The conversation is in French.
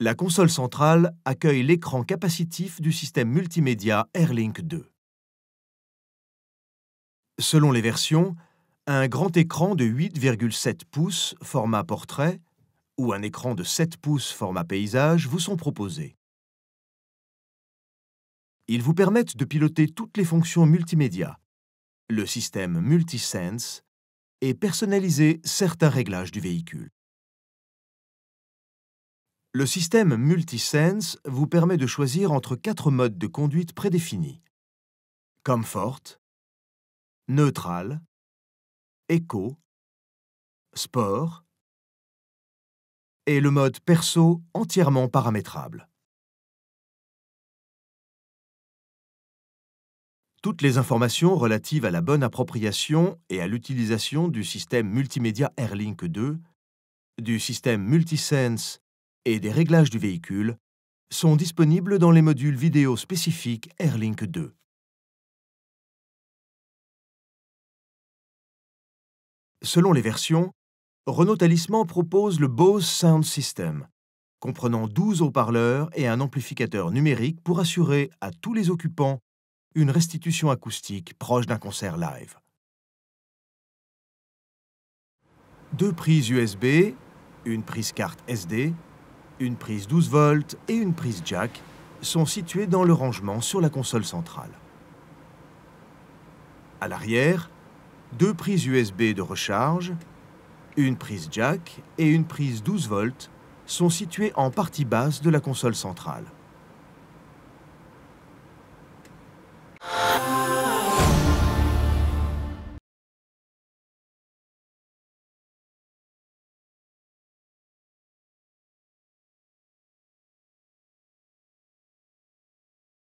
La console centrale accueille l'écran capacitif du système multimédia AirLink 2. Selon les versions, un grand écran de 8,7 pouces format portrait ou un écran de 7 pouces format paysage vous sont proposés. Ils vous permettent de piloter toutes les fonctions multimédia. Le système Multisense et personnaliser certains réglages du véhicule. Le système Multisense vous permet de choisir entre quatre modes de conduite prédéfinis. Comfort, Neutral, Eco, Sport et le mode perso entièrement paramétrable. Toutes les informations relatives à la bonne appropriation et à l'utilisation du système multimédia AirLink 2, du système Multisense et des réglages du véhicule sont disponibles dans les modules vidéo spécifiques AirLink 2. Selon les versions, Renault Talisman propose le Bose Sound System, comprenant 12 haut-parleurs et un amplificateur numérique pour assurer à tous les occupants une restitution acoustique proche d'un concert live. Deux prises USB, une prise carte SD une prise 12 volts et une prise jack sont situées dans le rangement sur la console centrale. À l'arrière, deux prises USB de recharge, une prise jack et une prise 12 volts sont situées en partie basse de la console centrale.